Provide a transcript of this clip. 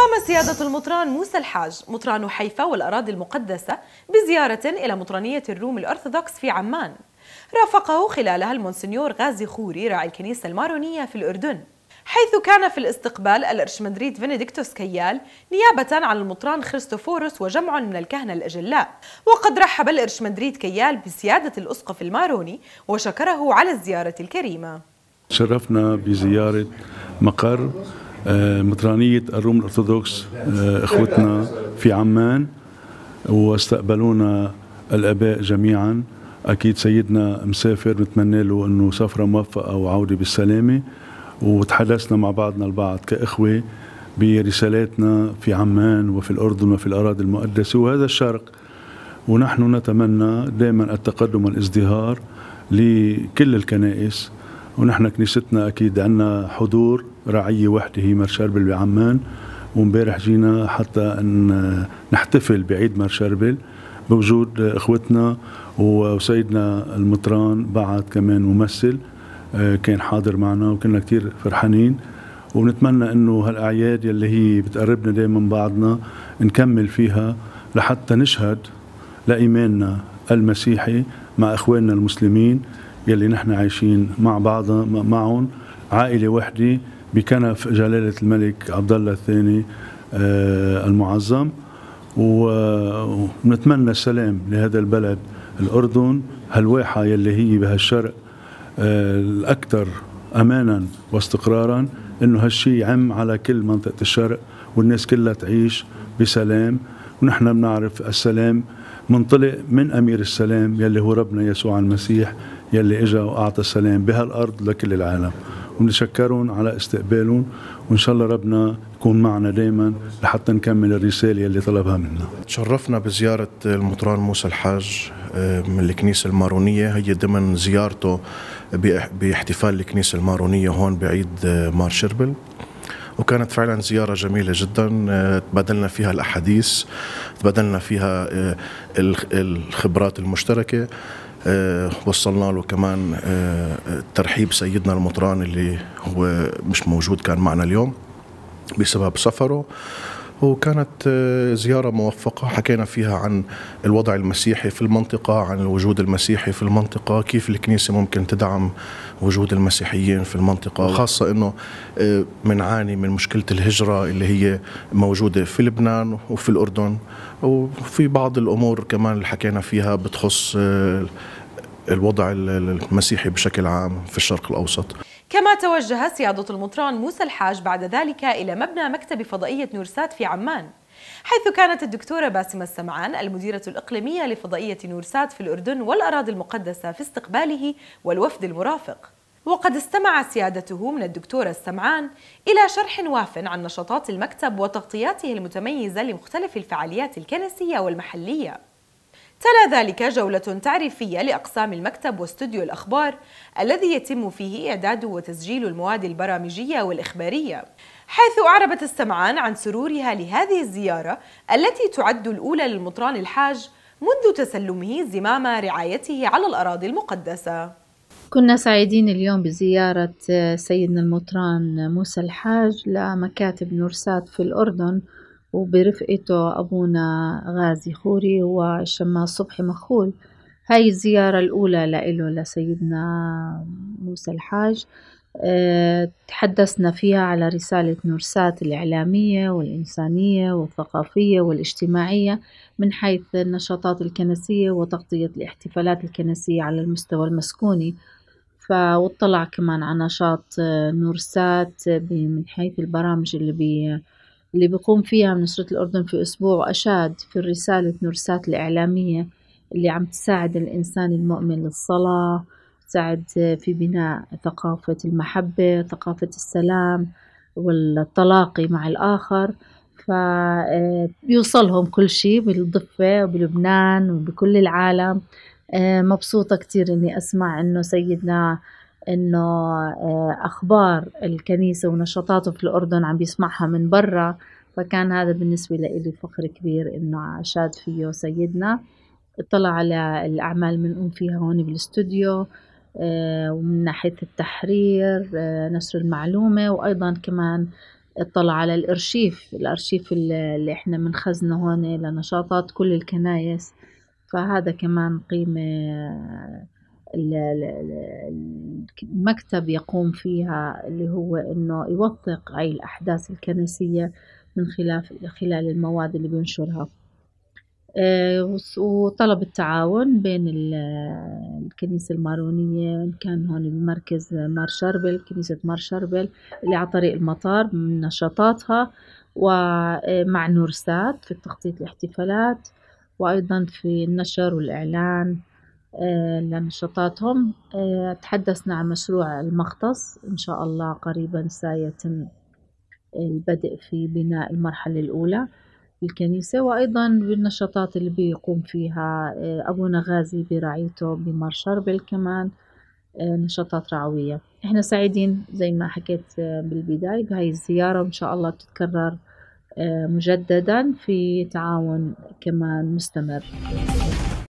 قام سيادة المطران موسى الحاج مطران حيفا والأراضي المقدسة بزيارة إلى مطرانية الروم الأرثوذكس في عمان رافقه خلالها المونسنيور غازي خوري راعي الكنيسة المارونية في الأردن حيث كان في الاستقبال الارشمندريت فينيديكتوس كيال نيابة عن المطران خريستوفوروس وجمع من الكهنة الأجلاء وقد رحب الارشمندريت كيال بسيادة الأسقف الماروني وشكره على الزيارة الكريمة شرفنا بزيارة مقر آه، مطرانية الروم الأرثوذكس آه، إخوتنا في عمان واستقبلونا الآباء جميعا أكيد سيدنا مسافر نتمنى له أنه سفرة موفقة وعودة بالسلامة وتحدثنا مع بعضنا البعض كإخوة برسالاتنا في عمان وفي الأردن وفي الأراضي المقدسة وهذا الشرق ونحن نتمنى دائما التقدم والازدهار لكل الكنائس ونحن كنيستنا اكيد عندنا حضور رعيه وحده هي مرشربل بعمان ومبارح جينا حتى ان نحتفل بعيد مرشربل بوجود اخوتنا وسيدنا المطران بعد كمان ممثل آه، كان حاضر معنا وكنا كثير فرحانين ونتمنى انه هالاعياد يلي هي بتقربنا دائما من بعضنا نكمل فيها لحتى نشهد لايماننا المسيحي مع اخواننا المسلمين يلي نحن عايشين مع بعض معهم عائله وحده بكنف جلاله الملك عبد الله الثاني آه، المعظم ونتمنى السلام لهذا البلد الأردن هالواحة يلي هي بهالشرق آه، الأكثر أمانا واستقرارا إنه هالشيء عم على كل منطقة الشرق والناس كلها تعيش بسلام ونحن بنعرف السلام منطلق من أمير السلام يلي هو ربنا يسوع المسيح يلي إجا وأعطى السلام بهالأرض لكل العالم ونشكرهم على استقبالهم وإن شاء الله ربنا يكون معنا دايما لحتى نكمل الرسالة اللي طلبها منا تشرفنا بزيارة المطران موسى الحاج آه، من الكنيسة المارونية هي ضمن زيارته باحتفال الكنيسة المارونية هون بعيد آه، مار شربل وكانت فعلا زياره جميله جدا آه، تبادلنا فيها الاحاديث تبادلنا فيها آه، الخبرات المشتركه آه، وصلنا له كمان ترحيب سيدنا المطران اللي هو مش موجود كان معنا اليوم بسبب سفره وكانت آه، زيارة موفقة حكينا فيها عن الوضع المسيحي في المنطقة عن الوجود المسيحي في المنطقة كيف الكنيسة ممكن تدعم وجود المسيحيين في المنطقة خاصة أنه آه، منعاني من مشكلة الهجرة اللي هي موجودة في لبنان وفي الأردن وفي بعض الأمور كمان اللي حكينا فيها بتخص آه، الوضع المسيحي بشكل عام في الشرق الأوسط كما توجه سيادة المطران موسى الحاج بعد ذلك إلى مبنى مكتب فضائية نورسات في عمان حيث كانت الدكتورة باسمة السمعان المديرة الإقليمية لفضائية نورسات في الأردن والأراضي المقدسة في استقباله والوفد المرافق وقد استمع سيادته من الدكتورة السمعان إلى شرح واف عن نشاطات المكتب وتغطياته المتميزة لمختلف الفعاليات الكنسية والمحلية تلا ذلك جولة تعريفية لأقسام المكتب واستوديو الأخبار الذي يتم فيه إعداد وتسجيل المواد البرامجية والإخبارية حيث أعربت السمعان عن سرورها لهذه الزيارة التي تعد الأولى للمطران الحاج منذ تسلمه زمام رعايته على الأراضي المقدسة كنا سعيدين اليوم بزيارة سيدنا المطران موسى الحاج لمكاتب نورسات في الأردن وبرفقته أبونا غازي خوري والشماس صبحي مخول هاي الزيارة الأولى لإله لسيدنا موسى الحاج آه، تحدثنا فيها على رسالة نورسات الإعلامية والإنسانية والثقافية والاجتماعية من حيث النشاطات الكنسية وتغطية الاحتفالات الكنسية على المستوى المسكوني فاطلع كمان على نشاط آه، نورسات آه، من حيث البرامج اللي بي اللي بيقوم فيها من الأردن في أسبوع أشاد في الرسالة نورسات الإعلامية اللي عم تساعد الإنسان المؤمن للصلاة تساعد في بناء ثقافة المحبة ثقافة السلام والتلاقي مع الآخر فبيوصلهم آه، كل شيء بالضفة وبلبنان وبكل العالم آه، مبسوطة كتير إني أسمع إنه سيدنا انه آه، اخبار الكنيسه ونشاطاته في الاردن عم بيسمعها من برا فكان هذا بالنسبه لإلي فخر كبير انه شاد فيه سيدنا اطلع على الاعمال بنقوم فيها هون بالاستوديو آه، ومن ناحيه التحرير آه، نشر المعلومه وايضا كمان اطلع على الارشيف الارشيف اللي احنا بنخزنه هون لنشاطات كل الكنايس فهذا كمان قيمه المكتب يقوم فيها اللي هو أنه يوثق أي الأحداث الكنسية من خلال المواد اللي بينشرها آه، وطلب التعاون بين الكنيسة المارونية كان هون المركز مار شربل كنيسة مار شربل اللي على طريق المطار من نشاطاتها ومع آه، نورسات في تخطيط الاحتفالات وأيضا في النشر والإعلان لنشاطاتهم آه، يعني آه، تحدثنا عن مشروع المختص إن شاء الله قريبا سيتم البدء في بناء المرحلة الأولى في الكنيسة وأيضا بالنشاطات اللي بيقوم فيها آه، أبونا غازي برعيته بمر شربل كمان نشاطات رعوية احنا سعيدين زي ما حكيت بالبداية بهاي الزيارة وإن شاء الله بتتكرر مجددا في تعاون كمان مستمر